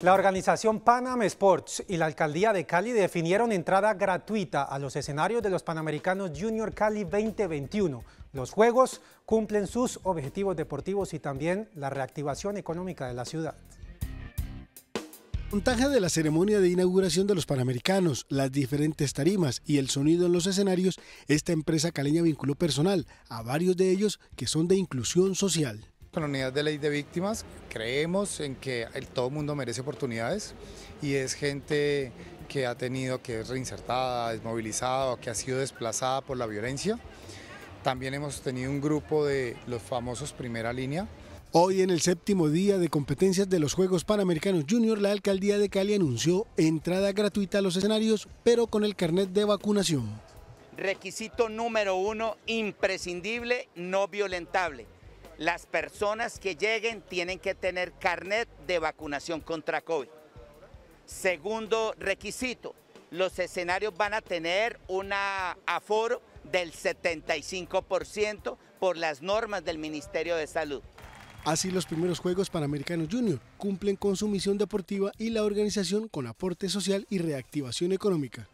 La organización Panam Sports y la alcaldía de Cali definieron entrada gratuita a los escenarios de los Panamericanos Junior Cali 2021. Los Juegos cumplen sus objetivos deportivos y también la reactivación económica de la ciudad. Montaje de la ceremonia de inauguración de los Panamericanos, las diferentes tarimas y el sonido en los escenarios, esta empresa caleña vinculó personal a varios de ellos que son de inclusión social. Con la unidad de ley de víctimas creemos en que todo el mundo merece oportunidades y es gente que ha tenido que reinsertada, desmovilizada que ha sido desplazada por la violencia. También hemos tenido un grupo de los famosos primera línea. Hoy en el séptimo día de competencias de los Juegos Panamericanos Junior, la alcaldía de Cali anunció entrada gratuita a los escenarios, pero con el carnet de vacunación. Requisito número uno, imprescindible, no violentable las personas que lleguen tienen que tener carnet de vacunación contra COVID. Segundo requisito, los escenarios van a tener un aforo del 75% por las normas del Ministerio de Salud. Así los primeros Juegos Panamericanos Junior cumplen con su misión deportiva y la organización con aporte social y reactivación económica.